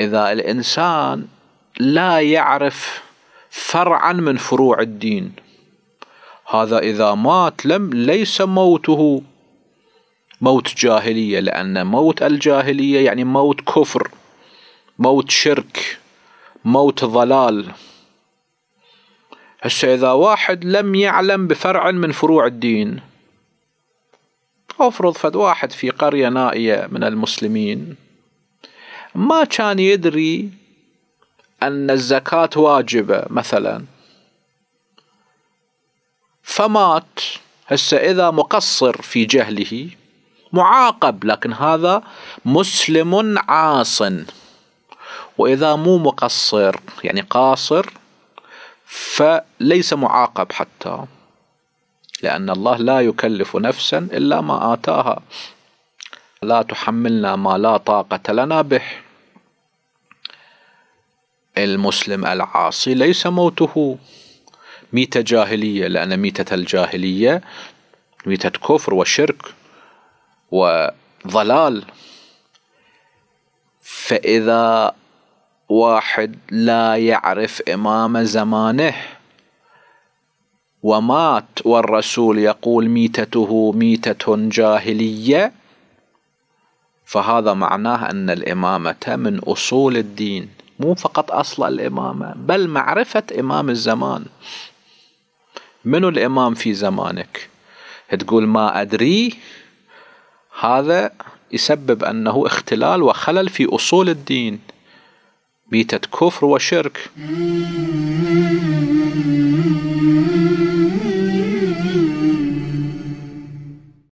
إذا الإنسان لا يعرف فرعا من فروع الدين هذا إذا مات لم ليس موته موت جاهلية لأن موت الجاهلية يعني موت كفر موت شرك موت ضلال هسه إذا واحد لم يعلم بفرع من فروع الدين افرض فد واحد في قرية نائية من المسلمين ما كان يدري أن الزكاة واجبة مثلا فمات هسه إذا مقصر في جهله معاقب لكن هذا مسلم عاص وإذا مو مقصر يعني قاصر فليس معاقب حتى لأن الله لا يكلف نفسا إلا ما آتاها لا تحملنا ما لا طاقة لنا به المسلم العاصي ليس موته ميتة جاهلية لأن ميتة الجاهلية ميتة كفر وشرك وضلال فإذا واحد لا يعرف إمام زمانه ومات والرسول يقول ميتته ميتة جاهلية فهذا معناه أن الإمامة من أصول الدين مو فقط أصل الإمامة بل معرفة إمام الزمان منو الإمام في زمانك تقول ما أدري هذا يسبب أنه اختلال وخلل في أصول الدين ميتة كفر وشرك